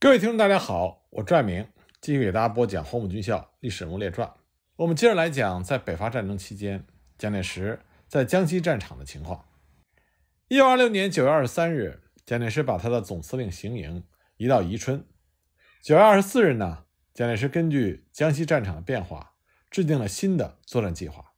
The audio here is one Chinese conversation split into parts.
各位听众，大家好，我赵爱明继续给大家播讲《黄埔军校历史人物列传》。我们接着来讲，在北伐战争期间，蒋介石在江西战场的情况。一九二六年九月二十三日，蒋介石把他的总司令行营移到宜春。九月二十四日呢，蒋介石根据江西战场的变化，制定了新的作战计划。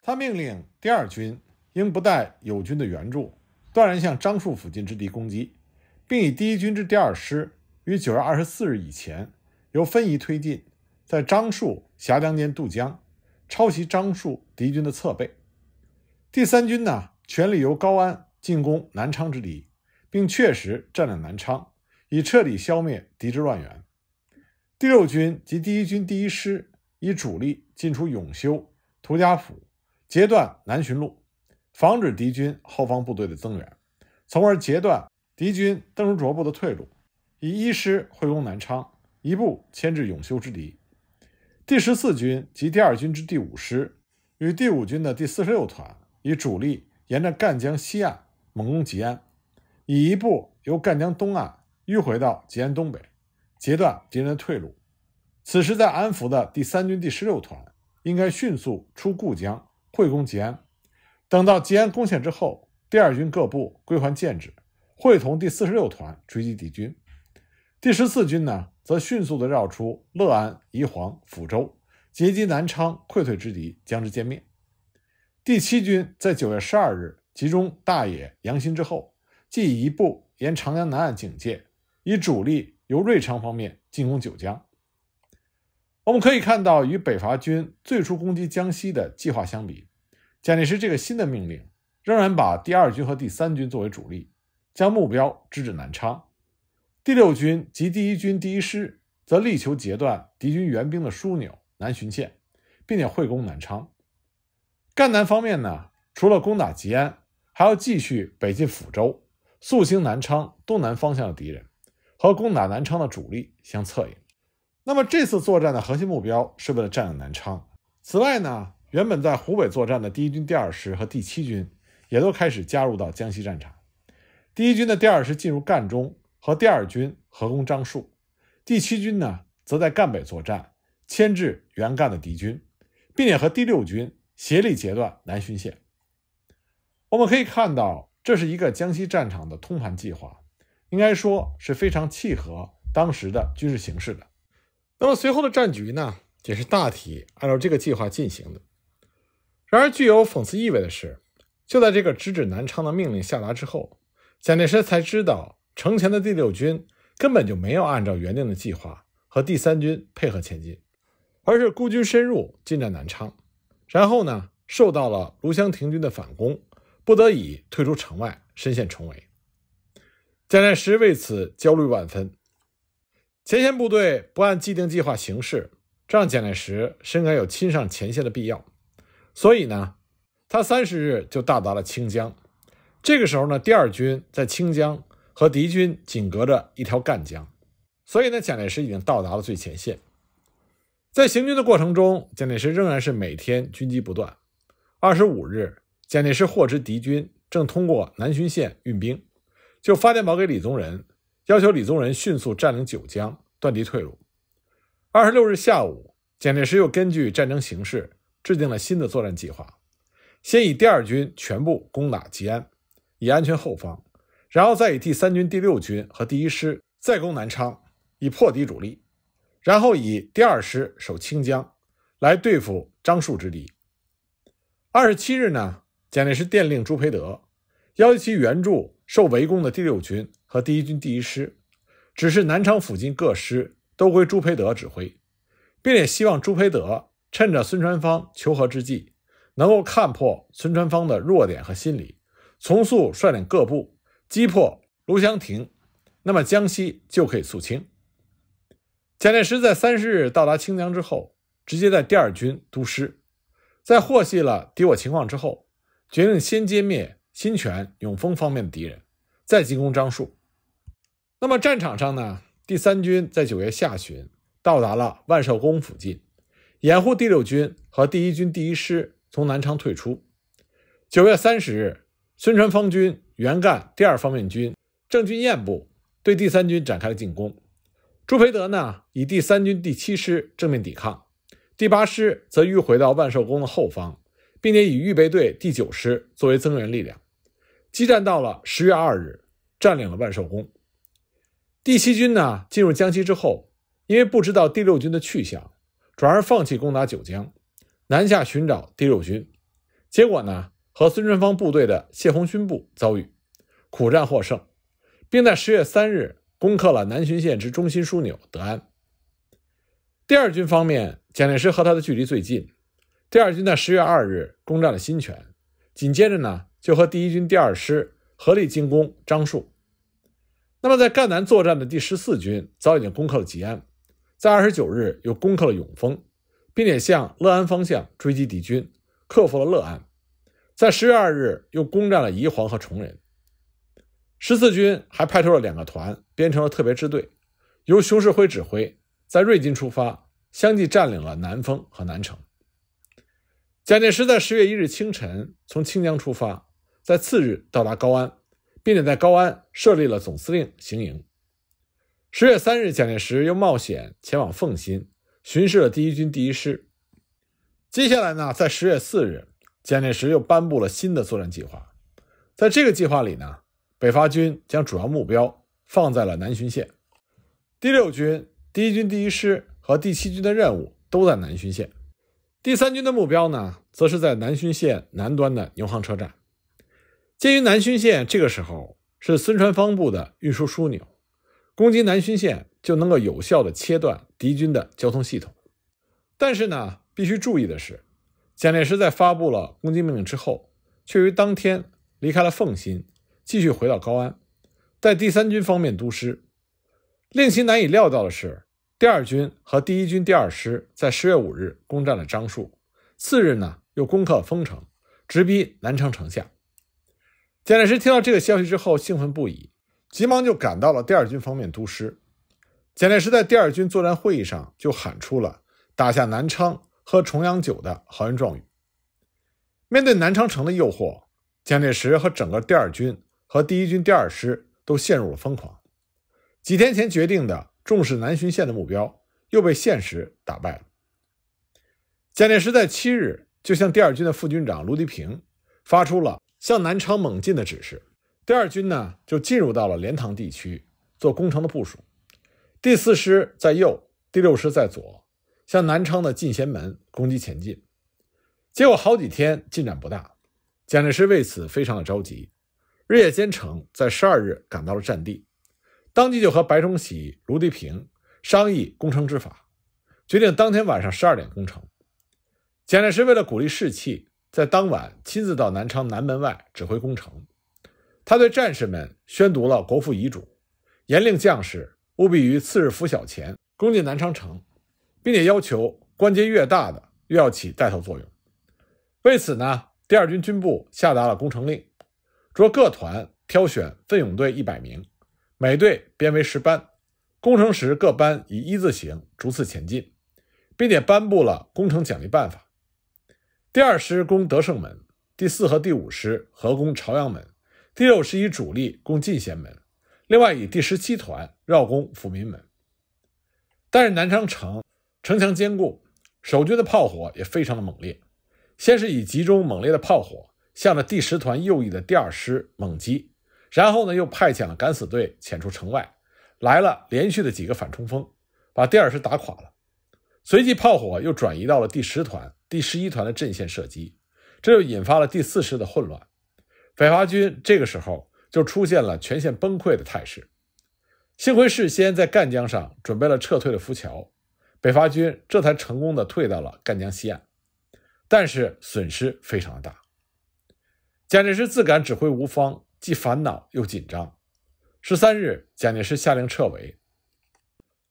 他命令第二军应不带友军的援助，断然向樟树附近之敌攻击，并以第一军之第二师。于九月二十四日以前，由分宜推进，在樟树峡江间渡江，抄袭樟树敌军的侧背。第三军呢，全力由高安进攻南昌之敌，并确实占领南昌，以彻底消灭敌之乱源。第六军及第一军第一师以主力进出永修、涂家堡，截断南浔路，防止敌军后方部队的增援，从而截断敌军邓如琢部的退路。以一师会攻南昌，一部牵制永修之敌；第十四军及第二军之第五师与第五军的第四十六团，以主力沿着赣江西岸猛攻吉安，以一部由赣江东岸迂回到吉安东北，截断敌人退路。此时，在安福的第三军第十六团应该迅速出固江会攻吉安。等到吉安攻陷之后，第二军各部归还建制，会同第四十六团追击敌军。第十四军呢，则迅速地绕出乐安、宜黄、抚州，截击南昌溃退之敌，将之歼灭。第七军在九月十二日集中大冶、阳新之后，即以一部沿长江南岸警戒，以主力由瑞昌方面进攻九江。我们可以看到，与北伐军最初攻击江西的计划相比，蒋介石这个新的命令仍然把第二军和第三军作为主力，将目标直指南昌。第六军及第一军第一师则力求截断敌军援兵的枢纽南浔线，并且会攻南昌。赣南方面呢，除了攻打吉安，还要继续北进抚州，肃清南昌东南方向的敌人，和攻打南昌的主力相策应。那么这次作战的核心目标是为了占领南昌。此外呢，原本在湖北作战的第一军第二师和第七军也都开始加入到江西战场。第一军的第二师进入赣中。和第二军合攻樟树，第七军呢则在赣北作战，牵制原赣的敌军，并且和第六军协力截断南浔线。我们可以看到，这是一个江西战场的通盘计划，应该说是非常契合当时的军事形势的。那么随后的战局呢，也是大体按照这个计划进行的。然而，具有讽刺意味的是，就在这个直指南昌的命令下达之后，蒋介石才知道。城前的第六军根本就没有按照原定的计划和第三军配合前进，而是孤军深入，进占南昌。然后呢，受到了卢湘亭军的反攻，不得已退出城外，深陷重围。蒋介石为此焦虑万分，前线部队不按既定计划行事，这让蒋介石深感有亲上前线的必要。所以呢，他三十日就到达了清江。这个时候呢，第二军在清江。和敌军仅隔着一条赣江，所以呢，蒋介石已经到达了最前线。在行军的过程中，蒋介石仍然是每天军机不断。二十五日，蒋介石获知敌军正通过南浔线运兵，就发电报给李宗仁，要求李宗仁迅速占领九江，断敌退路。二十六日下午，蒋介石又根据战争形势制定了新的作战计划，先以第二军全部攻打吉安，以安全后方。然后再以第三军、第六军和第一师再攻南昌，以破敌主力；然后以第二师守清江，来对付樟树之敌。二十七日呢，蒋介石电令朱培德，要求其援助受围攻的第六军和第一军第一师。只是南昌附近各师都归朱培德指挥，并且希望朱培德趁着孙传芳求和之际，能够看破孙传芳的弱点和心理，从速率领各部。击破卢祥亭，那么江西就可以肃清。蒋介石在三十日到达清江之后，直接在第二军督师，在获悉了敌我情况之后，决定先歼灭新泉、永丰方面的敌人，再进攻樟树。那么战场上呢？第三军在九月下旬到达了万寿宫附近，掩护第六军和第一军第一师从南昌退出。九月三十日。孙传芳军、袁干第二方面军、郑俊彦部对第三军展开了进攻。朱培德呢，以第三军第七师正面抵抗，第八师则迂回到万寿宫的后方，并且以预备队第九师作为增援力量，激战到了十月二日，占领了万寿宫。第七军呢，进入江西之后，因为不知道第六军的去向，转而放弃攻打九江，南下寻找第六军，结果呢？和孙传芳部队的谢红勋部遭遇，苦战获胜，并在十月三日攻克了南浔县之中心枢纽德安。第二军方面，蒋介石和他的距离最近。第二军在十月二日攻占了新泉，紧接着呢，就和第一军第二师合力进攻樟树。那么，在赣南作战的第十四军早已经攻克了吉安，在二十九日又攻克了永丰，并且向乐安方向追击敌军，克服了乐安。在十月二日，又攻占了宜黄和崇仁。十四军还派出了两个团，编成了特别支队，由熊式辉指挥，在瑞金出发，相继占领了南丰和南城。蒋介石在十月一日清晨从清江出发，在次日到达高安，并且在高安设立了总司令行营。十月三日，蒋介石又冒险前往奉新，巡视了第一军第一师。接下来呢，在十月四日。蒋介石又颁布了新的作战计划，在这个计划里呢，北伐军将主要目标放在了南浔线，第六军、第一军第一师和第七军的任务都在南浔线，第三军的目标呢，则是在南浔线南端的牛行车站。鉴于南浔线这个时候是孙传芳部的运输枢纽，攻击南浔线就能够有效的切断敌军的交通系统。但是呢，必须注意的是。蒋介石在发布了攻击命令之后，却于当天离开了奉新，继续回到高安，在第三军方面督师。令其难以料到的是，第二军和第一军第二师在十月五日攻占了樟树，次日呢又攻克丰城，直逼南昌城下。蒋介石听到这个消息之后，兴奋不已，急忙就赶到了第二军方面督师。蒋介石在第二军作战会议上就喊出了“打下南昌”。喝重阳酒的豪言壮语，面对南昌城的诱惑，蒋介石和整个第二军和第一军第二师都陷入了疯狂。几天前决定的重视南浔线的目标，又被现实打败了。蒋介石在七日就向第二军的副军长卢迪平发出了向南昌猛进的指示。第二军呢，就进入到了莲塘地区做工程的部署。第四师在右，第六师在左。向南昌的进贤门攻击前进，结果好几天进展不大，蒋介石为此非常的着急，日夜兼程，在十二日赶到了战地，当即就和白崇禧、卢迪平商议攻城之法，决定当天晚上十二点攻城。蒋介石为了鼓励士气，在当晚亲自到南昌南门外指挥攻城，他对战士们宣读了国父遗嘱，严令将士务必于次日拂晓前攻进南昌城。并且要求关节越大的越要起带头作用。为此呢，第二军军部下达了攻城令，着各团挑选奋勇队一百名，每队编为十班，攻城时各班以一字形逐次前进，并且颁布了攻城奖励办法。第二师攻德胜门，第四和第五师合攻朝阳门，第六师以主力攻进贤门，另外以第十七团绕攻阜民门。但是南昌城。城墙坚固，守军的炮火也非常的猛烈。先是以集中猛烈的炮火，向着第十团右翼的第二师猛击，然后呢，又派遣了敢死队潜出城外，来了连续的几个反冲锋，把第二师打垮了。随即炮火又转移到了第十团、第十一团的阵线射击，这就引发了第四师的混乱。北伐军这个时候就出现了全线崩溃的态势。幸亏事先在赣江上准备了撤退的浮桥。北伐军这才成功的退到了赣江西岸，但是损失非常大。蒋介石自感指挥无方，既烦恼又紧张。十三日，蒋介石下令撤围。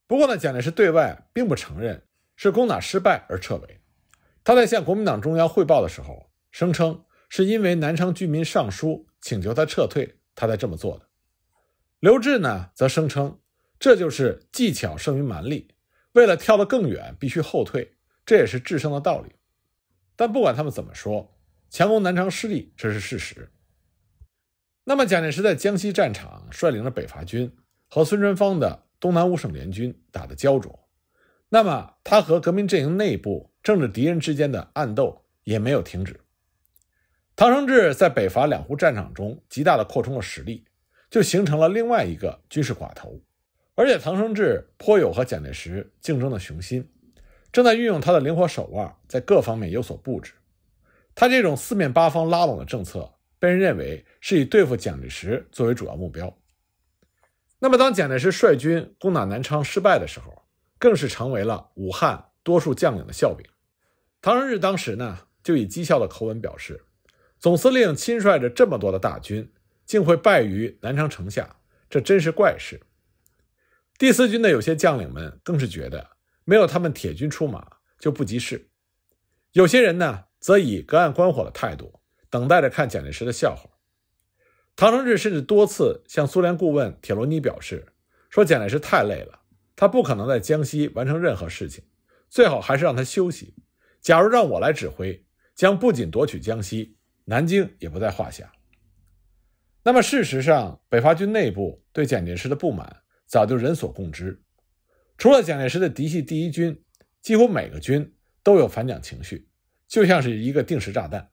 不过呢，蒋介石对外并不承认是攻打失败而撤围，他在向国民党中央汇报的时候声称是因为南昌居民上书请求他撤退，他才这么做的。刘峙呢，则声称这就是技巧胜于蛮力。为了跳得更远，必须后退，这也是制胜的道理。但不管他们怎么说，强攻南昌失利，这是事实。那么，蒋介石在江西战场率领着北伐军，和孙传芳的东南五省联军打得焦灼。那么，他和革命阵营内部政治敌人之间的暗斗也没有停止。唐生智在北伐两湖战场中极大地扩充了实力，就形成了另外一个军事寡头。而且，唐生智颇有和蒋介石竞争的雄心，正在运用他的灵活手腕，在各方面有所布置。他这种四面八方拉拢的政策，被人认为是以对付蒋介石作为主要目标。那么，当蒋介石率军攻打南昌失败的时候，更是成为了武汉多数将领的笑柄。唐生智当时呢，就以讥笑的口吻表示：“总司令亲率着这么多的大军，竟会败于南昌城下，这真是怪事。”第四军的有些将领们更是觉得，没有他们铁军出马就不及事；有些人呢，则以隔岸观火的态度，等待着看蒋介石的笑话。唐生智甚至多次向苏联顾问铁罗尼表示，说蒋介石太累了，他不可能在江西完成任何事情，最好还是让他休息。假如让我来指挥，将不仅夺取江西，南京也不在话下。那么，事实上，北伐军内部对蒋介石的不满。早就人所共知，除了蒋介石的嫡系第一军，几乎每个军都有反蒋情绪，就像是一个定时炸弹。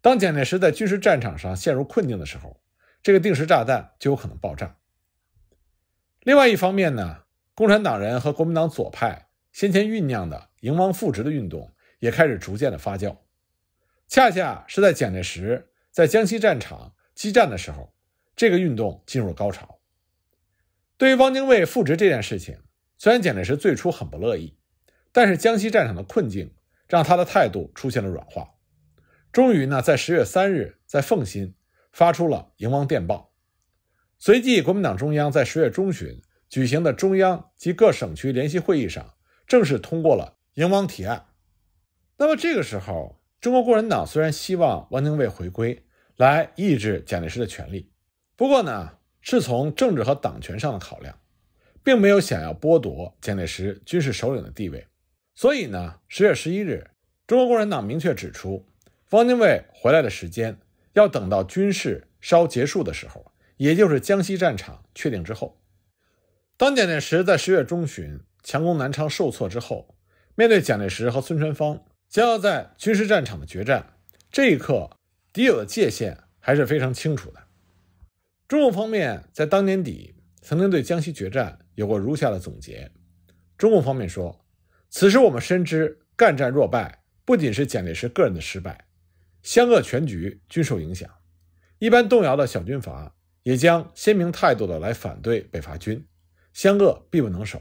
当蒋介石在军事战场上陷入困境的时候，这个定时炸弹就有可能爆炸。另外一方面呢，共产党人和国民党左派先前酝酿的“迎王复职”的运动也开始逐渐的发酵。恰恰是在蒋介石在江西战场激战的时候，这个运动进入了高潮。对于汪精卫复职这件事情，虽然蒋介石最初很不乐意，但是江西战场的困境让他的态度出现了软化。终于呢，在十月三日，在奉新发出了迎汪电报。随即，国民党中央在十月中旬举行的中央及各省区联席会议上，正式通过了迎汪提案。那么这个时候，中国共产党虽然希望汪精卫回归来抑制蒋介石的权力，不过呢。是从政治和党权上的考量，并没有想要剥夺蒋介石军事首领的地位。所以呢，十月十一日，中国共产党明确指出，方精卫回来的时间要等到军事稍结束的时候，也就是江西战场确定之后。当蒋介石在十月中旬强攻南昌受挫之后，面对蒋介石和孙传芳将要在军事战场的决战，这一刻敌友的界限还是非常清楚的。中共方面在当年底曾经对江西决战有过如下的总结：中共方面说，此时我们深知赣战若败，不仅是蒋介石个人的失败，湘鄂全局均受影响；一般动摇的小军阀也将鲜明态度的来反对北伐军，湘鄂必不能守。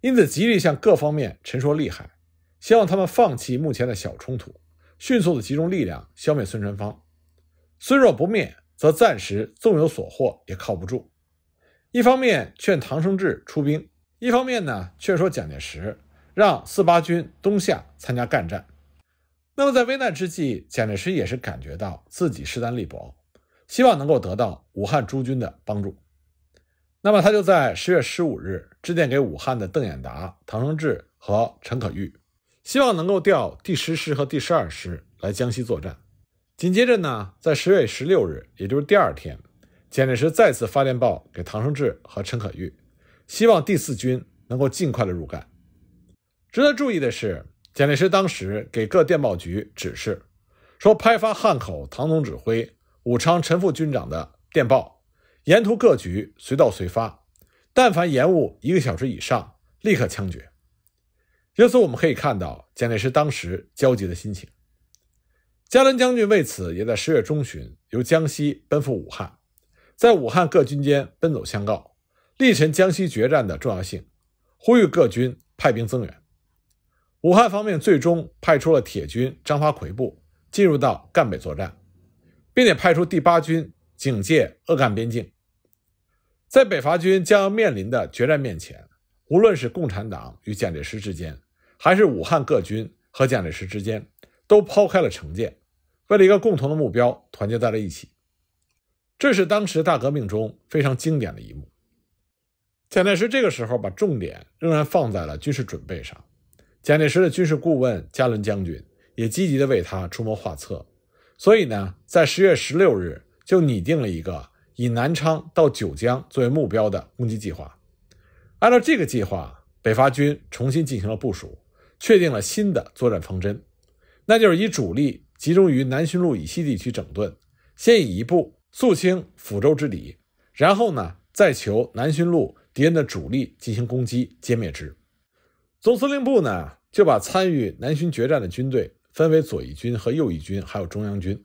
因此极力向各方面陈说利害，希望他们放弃目前的小冲突，迅速的集中力量消灭孙传芳。孙若不灭，则暂时纵有所获也靠不住。一方面劝唐生智出兵，一方面呢劝说蒋介石让四八军东下参加干战。那么在危难之际，蒋介石也是感觉到自己势单力薄，希望能够得到武汉诸军的帮助。那么他就在十月十五日致电给武汉的邓演达、唐生智和陈可钰，希望能够调第十师和第十二师来江西作战。紧接着呢，在十月十六日，也就是第二天，蒋介石再次发电报给唐生智和陈可玉，希望第四军能够尽快的入赣。值得注意的是，蒋介石当时给各电报局指示，说派发汉口唐总指挥、武昌陈副军长的电报，沿途各局随到随发，但凡延误一个小时以上，立刻枪决。由此我们可以看到蒋介石当时焦急的心情。嘉伦将军为此也在十月中旬由江西奔赴武汉，在武汉各军间奔走相告，力陈江西决战的重要性，呼吁各军派兵增援。武汉方面最终派出了铁军张发奎部进入到赣北作战，并且派出第八军警戒鄂赣边境。在北伐军将要面临的决战面前，无论是共产党与蒋介石之间，还是武汉各军和蒋介石之间，都抛开了成见。为了一个共同的目标，团结在了一起，这是当时大革命中非常经典的一幕。蒋介石这个时候把重点仍然放在了军事准备上，蒋介石的军事顾问嘉伦将军也积极的为他出谋划策，所以呢，在十月十六日就拟定了一个以南昌到九江作为目标的攻击计划。按照这个计划，北伐军重新进行了部署，确定了新的作战方针，那就是以主力。集中于南浔路以西地区整顿，先以一部肃清抚州之敌，然后呢再求南浔路敌人的主力进行攻击歼灭之。总司令部呢就把参与南浔决战的军队分为左翼军和右翼军，还有中央军。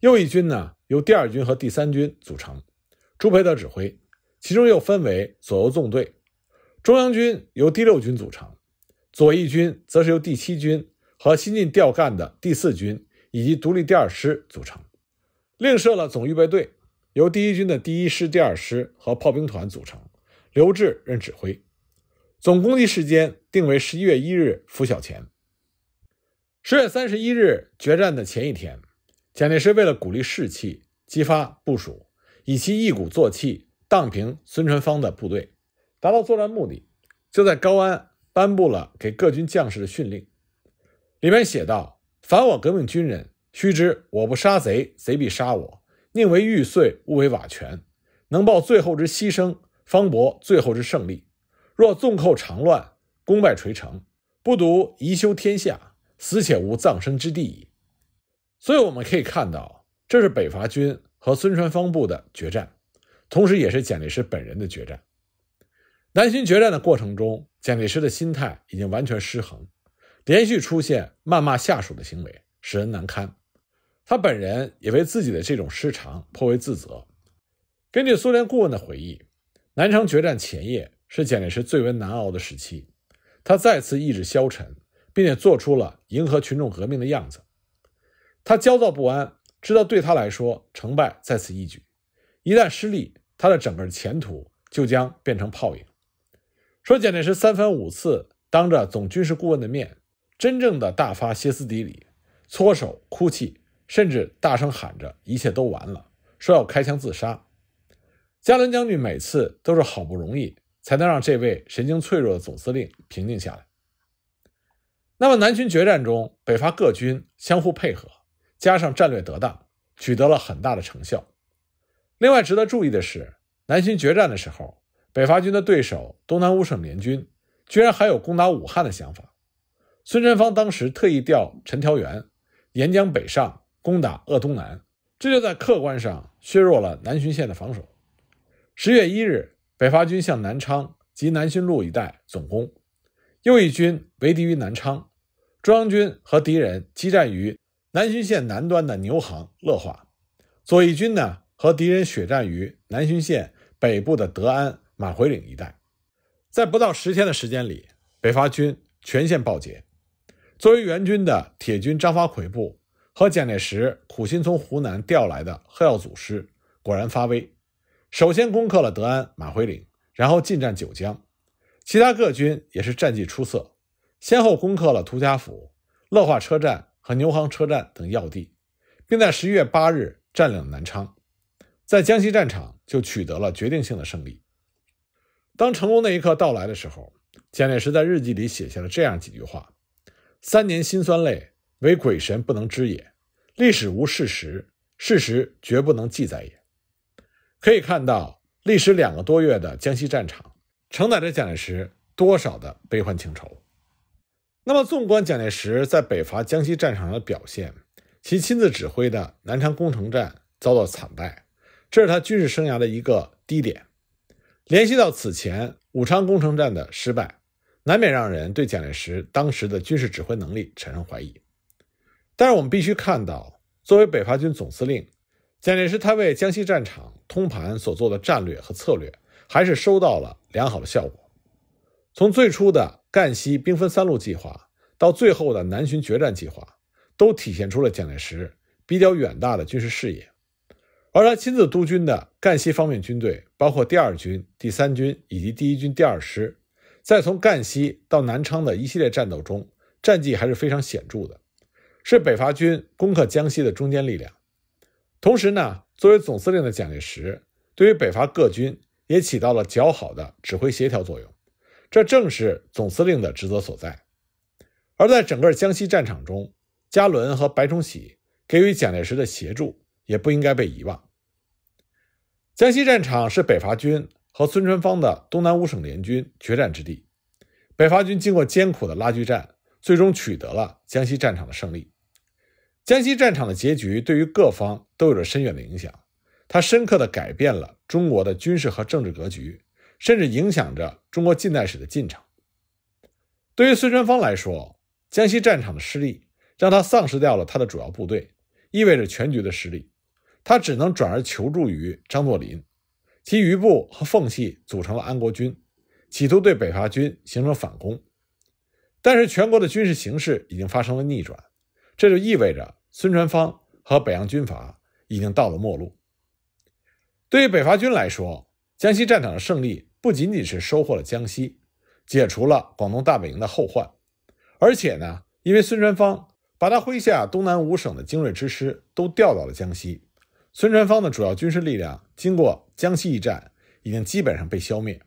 右翼军呢由第二军和第三军组成，朱培德指挥，其中又分为左右纵队。中央军由第六军组成，左翼军则是由第七军和新进调干的第四军。以及独立第二师组成，另设了总预备队，由第一军的第一师、第二师和炮兵团组成，刘峙任指挥。总攻击时间定为十一月一日拂晓前。十月三十一日决战的前一天，蒋介石为了鼓励士气、激发部署，以其一鼓作气荡平孙传芳的部队，达到作战目的，就在高安颁布了给各军将士的训令，里面写道。反我革命军人须知，我不杀贼，贼必杀我；宁为玉碎，勿为瓦全。能报最后之牺牲，方博最后之胜利。若纵寇长乱，功败垂成，不独遗修天下，死且无葬身之地矣。所以我们可以看到，这是北伐军和孙传芳部的决战，同时也是简介石本人的决战。南巡决战的过程中，简介石的心态已经完全失衡。连续出现谩骂下属的行为，使人难堪。他本人也为自己的这种失常颇为自责。根据苏联顾问的回忆，南昌决战前夜是蒋介石最为难熬的时期。他再次意志消沉，并且做出了迎合群众革命的样子。他焦躁不安，知道对他来说，成败在此一举。一旦失利，他的整个前途就将变成泡影。说蒋介石三番五次当着总军事顾问的面。真正的大发歇斯底里，搓手哭泣，甚至大声喊着“一切都完了”，说要开枪自杀。加伦将军每次都是好不容易才能让这位神经脆弱的总司令平静下来。那么，南巡决战中，北伐各军相互配合，加上战略得当，取得了很大的成效。另外，值得注意的是，南巡决战的时候，北伐军的对手东南五省联军居然还有攻打武汉的想法。孙传芳当时特意调陈调元沿江北上攻打鄂东南，这就在客观上削弱了南浔线的防守。十月一日，北伐军向南昌及南浔路一带总攻，右翼军围敌于南昌，中央军和敌人激战于南浔线南端的牛行乐化，左翼军呢和敌人血战于南浔线北部的德安马回岭一带。在不到十天的时间里，北伐军全线爆捷。作为援军的铁军张发奎部和蒋介石苦心从湖南调来的贺耀祖师果然发威，首先攻克了德安马回岭，然后进占九江，其他各军也是战绩出色，先后攻克了涂家府、乐化车站和牛行车站等要地，并在十一月八日占领南昌，在江西战场就取得了决定性的胜利。当成功那一刻到来的时候，蒋介石在日记里写下了这样几句话。三年辛酸泪，为鬼神不能知也。历史无事实，事实绝不能记载也。可以看到，历时两个多月的江西战场，承载着蒋介石多少的悲欢情仇。那么，纵观蒋介石在北伐江西战场上的表现，其亲自指挥的南昌攻城战遭到惨败，这是他军事生涯的一个低点。联系到此前武昌攻城战的失败。难免让人对蒋介石当时的军事指挥能力产生怀疑，但是我们必须看到，作为北伐军总司令，蒋介石他为江西战场通盘所做的战略和策略，还是收到了良好的效果。从最初的赣西兵分三路计划，到最后的南巡决战计划，都体现出了蒋介石比较远大的军事视野。而他亲自督军的赣西方面军队，包括第二军、第三军以及第一军第二师。在从赣西到南昌的一系列战斗中，战绩还是非常显著的，是北伐军攻克江西的中坚力量。同时呢，作为总司令的蒋介石，对于北伐各军也起到了较好的指挥协调作用，这正是总司令的职责所在。而在整个江西战场中，嘉伦和白崇禧给予蒋介石的协助，也不应该被遗忘。江西战场是北伐军。和孙传芳的东南五省联军决战之地，北伐军经过艰苦的拉锯战，最终取得了江西战场的胜利。江西战场的结局对于各方都有着深远的影响，它深刻地改变了中国的军事和政治格局，甚至影响着中国近代史的进程。对于孙传芳来说，江西战场的失利让他丧失掉了他的主要部队，意味着全局的失利，他只能转而求助于张作霖。其余部和奉系组成了安国军，企图对北伐军形成反攻。但是全国的军事形势已经发生了逆转，这就意味着孙传芳和北洋军阀已经到了末路。对于北伐军来说，江西战场的胜利不仅仅是收获了江西，解除了广东大本营的后患，而且呢，因为孙传芳把他麾下东南五省的精锐之师都调到了江西。孙传芳的主要军事力量经过江西一战，已经基本上被消灭。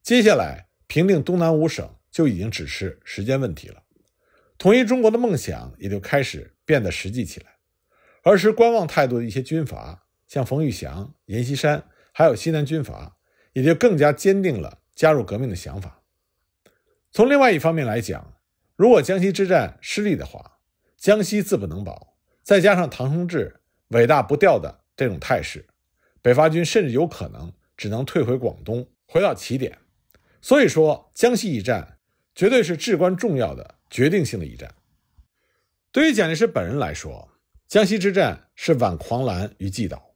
接下来平定东南五省就已经只是时间问题了。统一中国的梦想也就开始变得实际起来。儿时观望态度的一些军阀，像冯玉祥、阎锡山，还有西南军阀，也就更加坚定了加入革命的想法。从另外一方面来讲，如果江西之战失利的话，江西自不能保，再加上唐生智。伟大不掉的这种态势，北伐军甚至有可能只能退回广东，回到起点。所以说，江西一战绝对是至关重要的、决定性的一战。对于蒋介石本人来说，江西之战是挽狂澜于既倒，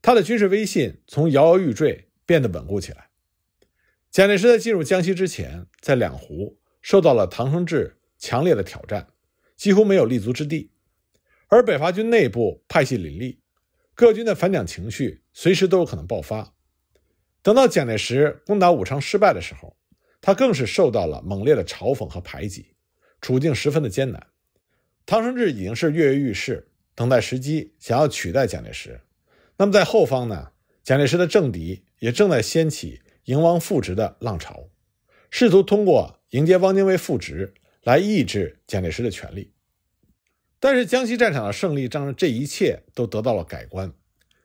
他的军事威信从摇摇欲坠变得稳固起来。蒋介石在进入江西之前，在两湖受到了唐生智强烈的挑战，几乎没有立足之地。而北伐军内部派系林立，各军的反蒋情绪随时都有可能爆发。等到蒋介石攻打武昌失败的时候，他更是受到了猛烈的嘲讽和排挤，处境十分的艰难。唐生智已经是跃跃欲试，等待时机，想要取代蒋介石。那么在后方呢？蒋介石的政敌也正在掀起迎汪复职的浪潮，试图通过迎接汪精卫复职来抑制蒋介石的权力。但是江西战场的胜利，让这一切都得到了改观。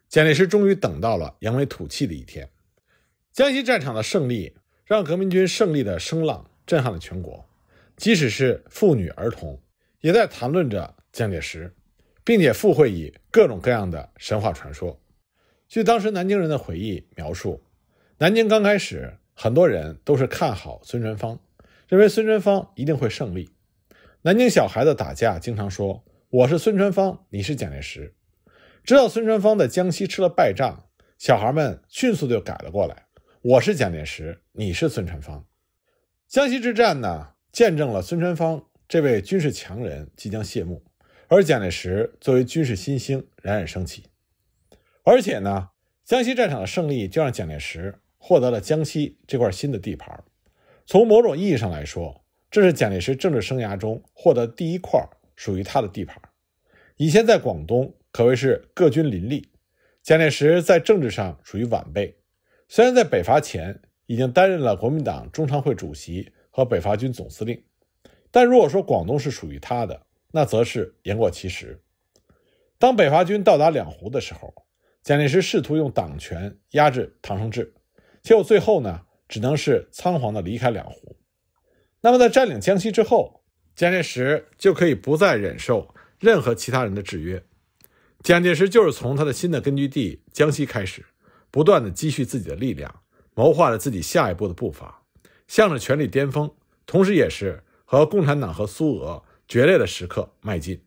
蒋介石终于等到了扬眉吐气的一天。江西战场的胜利，让革命军胜利的声浪震撼了全国。即使是妇女儿童，也在谈论着蒋介石，并且附会以各种各样的神话传说。据当时南京人的回忆描述，南京刚开始，很多人都是看好孙传芳，认为孙传芳一定会胜利。南京小孩子打架经常说。我是孙传芳，你是蒋介石。知道孙传芳在江西吃了败仗，小孩们迅速就改了过来。我是蒋介石，你是孙传芳。江西之战呢，见证了孙传芳这位军事强人即将谢幕，而蒋介石作为军事新星冉冉升起。而且呢，江西战场的胜利就让蒋介石获得了江西这块新的地盘。从某种意义上来说，这是蒋介石政治生涯中获得第一块。属于他的地盘，以前在广东可谓是各军林立。蒋介石在政治上属于晚辈，虽然在北伐前已经担任了国民党中常会主席和北伐军总司令，但如果说广东是属于他的，那则是言过其实。当北伐军到达两湖的时候，蒋介石试图用党权压制唐生智，结果最后呢，只能是仓皇的离开两湖。那么在占领江西之后。蒋介石就可以不再忍受任何其他人的制约。蒋介石就是从他的新的根据地江西开始，不断的积蓄自己的力量，谋划着自己下一步的步伐，向着权力巅峰，同时也是和共产党和苏俄决裂的时刻迈进。